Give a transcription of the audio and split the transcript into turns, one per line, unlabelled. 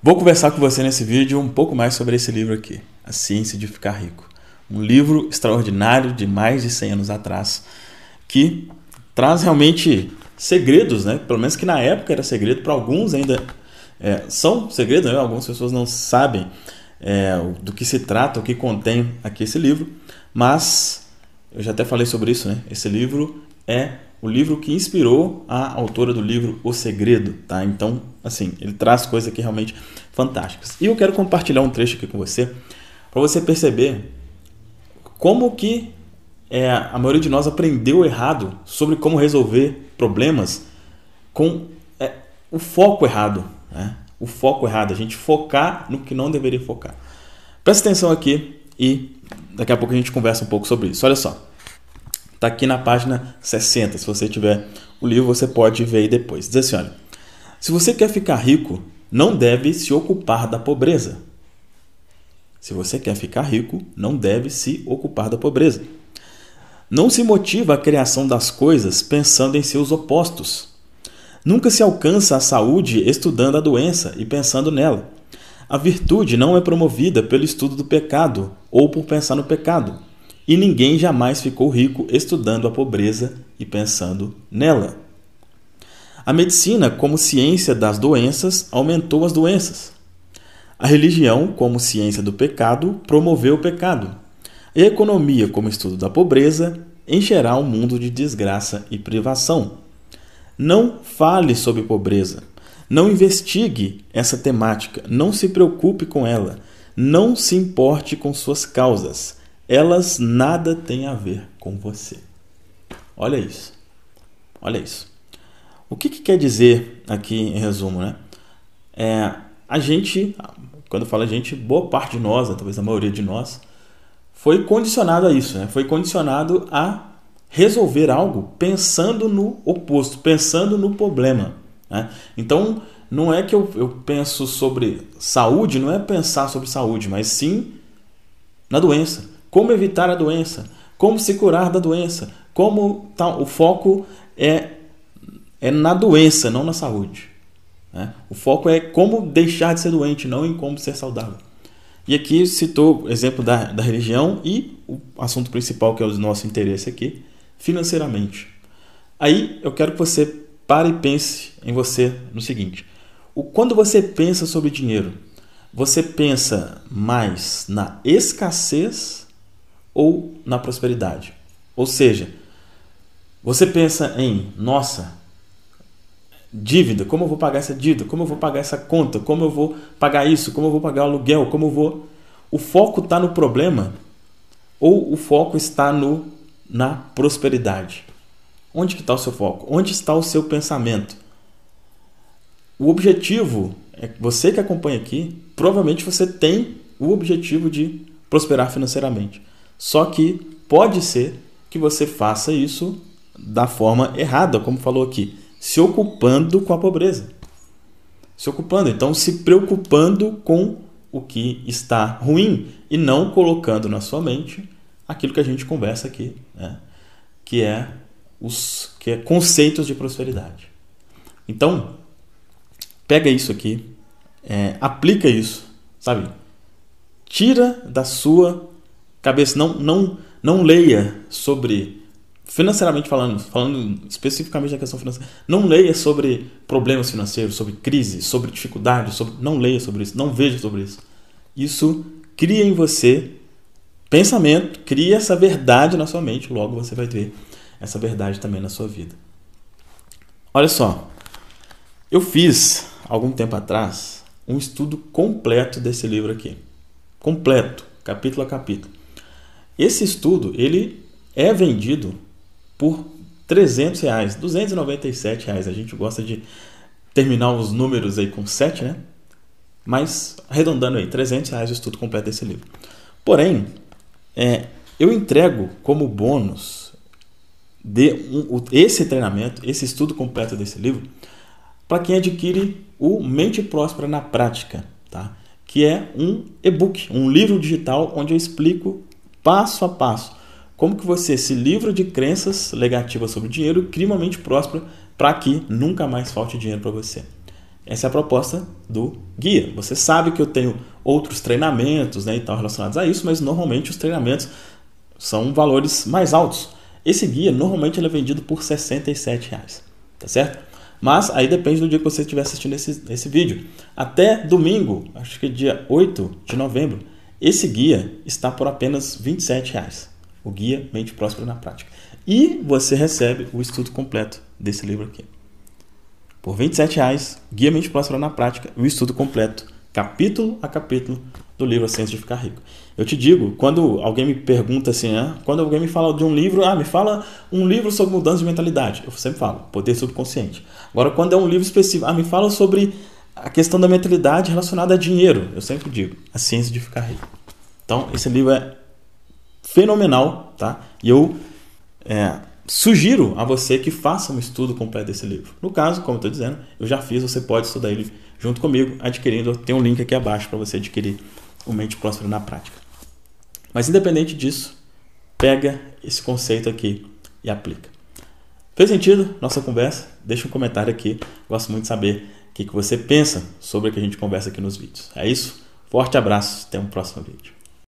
Vou conversar com você nesse vídeo um pouco mais sobre esse livro aqui, A Ciência de Ficar Rico. Um livro extraordinário de mais de 100 anos atrás, que traz realmente segredos, né? Pelo menos que na época era segredo, para alguns ainda é, são segredos, né? algumas pessoas não sabem é, do que se trata, o que contém aqui esse livro, mas eu já até falei sobre isso, né? Esse livro é o livro que inspirou a autora do livro O Segredo, tá? Então, assim, ele traz coisas aqui realmente fantásticas. E eu quero compartilhar um trecho aqui com você, para você perceber como que é, a maioria de nós aprendeu errado sobre como resolver problemas com é, o foco errado, né? O foco errado, a gente focar no que não deveria focar. Presta atenção aqui e daqui a pouco a gente conversa um pouco sobre isso. Olha só. Está aqui na página 60. Se você tiver o livro, você pode ver aí depois. Diz assim: olha, se você quer ficar rico, não deve se ocupar da pobreza. Se você quer ficar rico, não deve se ocupar da pobreza. Não se motiva a criação das coisas pensando em seus opostos. Nunca se alcança a saúde estudando a doença e pensando nela. A virtude não é promovida pelo estudo do pecado ou por pensar no pecado e ninguém jamais ficou rico estudando a pobreza e pensando nela. A medicina, como ciência das doenças, aumentou as doenças. A religião, como ciência do pecado, promoveu o pecado. E a economia, como estudo da pobreza, encherá um mundo de desgraça e privação. Não fale sobre pobreza. Não investigue essa temática. Não se preocupe com ela. Não se importe com suas causas elas nada têm a ver com você. Olha isso. Olha isso. O que, que quer dizer aqui em resumo, né? É, a gente, quando eu falo a gente, boa parte de nós, né, talvez a maioria de nós, foi condicionado a isso, né? Foi condicionado a resolver algo pensando no oposto, pensando no problema. Né? Então, não é que eu, eu penso sobre saúde, não é pensar sobre saúde, mas sim na doença, como evitar a doença, como se curar da doença, como tal. Tá, o foco é, é na doença, não na saúde. Né? O foco é como deixar de ser doente, não em como ser saudável. E aqui citou o exemplo da, da religião e o assunto principal que é o nosso interesse aqui, financeiramente. Aí eu quero que você pare e pense em você no seguinte: o, quando você pensa sobre dinheiro, você pensa mais na escassez ou na prosperidade. Ou seja, você pensa em, nossa, dívida, como eu vou pagar essa dívida, como eu vou pagar essa conta, como eu vou pagar isso, como eu vou pagar o aluguel, como eu vou. O foco está no problema ou o foco está no na prosperidade? Onde está o seu foco? Onde está o seu pensamento? O objetivo é você que acompanha aqui, provavelmente você tem o objetivo de prosperar financeiramente. Só que pode ser que você faça isso da forma errada, como falou aqui, se ocupando com a pobreza. Se ocupando, então se preocupando com o que está ruim e não colocando na sua mente aquilo que a gente conversa aqui, né? que é os que é conceitos de prosperidade. Então, pega isso aqui, é, aplica isso, sabe? Tira da sua cabeça, não, não, não leia sobre financeiramente falando, falando especificamente da questão financeira, não leia sobre problemas financeiros, sobre crise, sobre dificuldades, sobre, não leia sobre isso, não veja sobre isso. Isso cria em você pensamento, cria essa verdade na sua mente, logo você vai ter essa verdade também na sua vida. Olha só, eu fiz algum tempo atrás um estudo completo desse livro aqui, completo, capítulo a capítulo. Esse estudo ele é vendido por 300 reais, 297 reais. A gente gosta de terminar os números aí com 7, né? Mas arredondando aí, 300 reais o estudo completo desse livro. Porém, é, eu entrego como bônus de um, esse treinamento, esse estudo completo desse livro, para quem adquire o Mente Próspera na Prática, tá? que é um e-book, um livro digital onde eu explico passo a passo como que você se livra de crenças negativas sobre o dinheiro e cria uma mente próspera para que nunca mais falte dinheiro para você. Essa é a proposta do guia. Você sabe que eu tenho outros treinamentos né, e tal relacionados a isso, mas normalmente os treinamentos são valores mais altos. Esse guia normalmente é vendido por R$ reais, tá certo? Mas aí depende do dia que você estiver assistindo esse, esse vídeo. Até domingo, acho que é dia 8 de novembro, esse guia está por apenas R$ 27,00. O guia Mente Próspera na Prática. E você recebe o estudo completo desse livro aqui. Por R$ 27,00, Guia Mente Próspera na Prática, o estudo completo, capítulo a capítulo, do livro A Ciência de Ficar Rico. Eu te digo, quando alguém me pergunta assim, né? quando alguém me fala de um livro, ah, me fala um livro sobre mudança de mentalidade. Eu sempre falo, poder subconsciente. Agora, quando é um livro específico, ah, me fala sobre a questão da mentalidade relacionada a dinheiro. Eu sempre digo, a ciência de ficar rico. Então, esse livro é fenomenal, tá? E eu é, sugiro a você que faça um estudo completo desse livro. No caso, como eu estou dizendo, eu já fiz, você pode estudar ele junto comigo, adquirindo. Tem um link aqui abaixo para você adquirir o Mente Próspera na prática. Mas, independente disso, pega esse conceito aqui e aplica. Fez sentido nossa conversa? Deixa um comentário aqui. Gosto muito de saber que, que você pensa sobre o que a gente conversa aqui nos vídeos. É isso? Forte abraço, até um próximo vídeo.